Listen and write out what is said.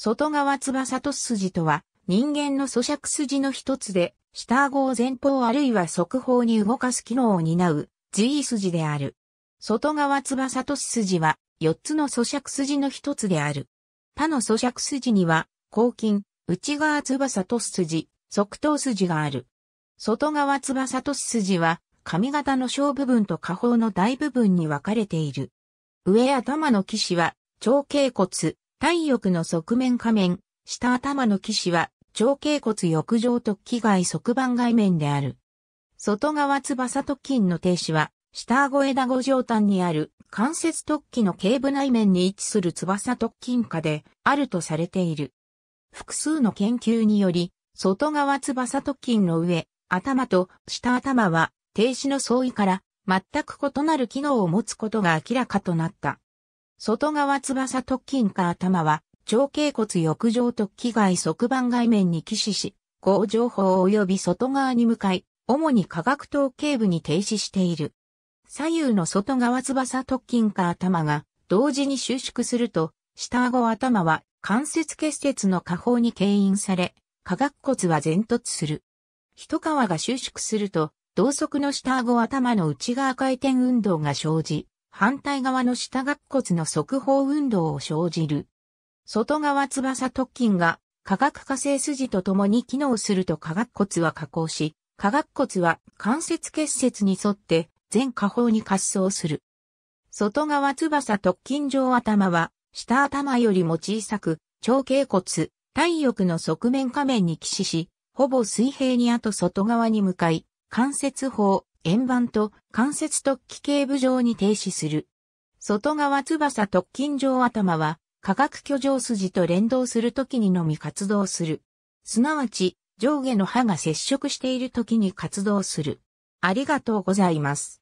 外側翼と筋とは、人間の咀嚼筋の一つで、下顎を前方あるいは側方に動かす機能を担う、G 筋である。外側翼と筋は、四つの咀嚼筋の一つである。他の咀嚼筋には、抗筋、内側翼と筋、側頭筋がある。外側翼と筋は、髪型の小部分と下方の大部分に分かれている。上頭の騎士は、長頸骨、体翼の側面下面、下頭の騎士は、長頸骨翼状突起外側板外面である。外側翼突筋の停止は、下顎枝五上端にある関節突起の頸部内面に位置する翼突筋下であるとされている。複数の研究により、外側翼突筋の上、頭と下頭は停止の相違から全く異なる機能を持つことが明らかとなった。外側翼突筋か頭は、長頸骨翼状突起外側板外面に起死し、後情報及び外側に向かい、主に化学統計部に停止している。左右の外側翼突筋か頭が同時に収縮すると、下顎頭は関節結節の下方に牽引され、下顎骨は前突する。一皮が収縮すると、同側の下顎頭の内側回転運動が生じ、反対側の下顎骨の側方運動を生じる。外側翼突筋が化学化成筋と共に機能すると下学骨は下降し、下学骨は関節結節に沿って全下方に滑走する。外側翼突筋上頭は下頭よりも小さく、長頸骨、体翼の側面下面に起死し、ほぼ水平にあと外側に向かい、関節法、円盤と関節突起形部状に停止する。外側翼突筋状頭は、化学巨上筋と連動するときにのみ活動する。すなわち、上下の歯が接触しているときに活動する。ありがとうございます。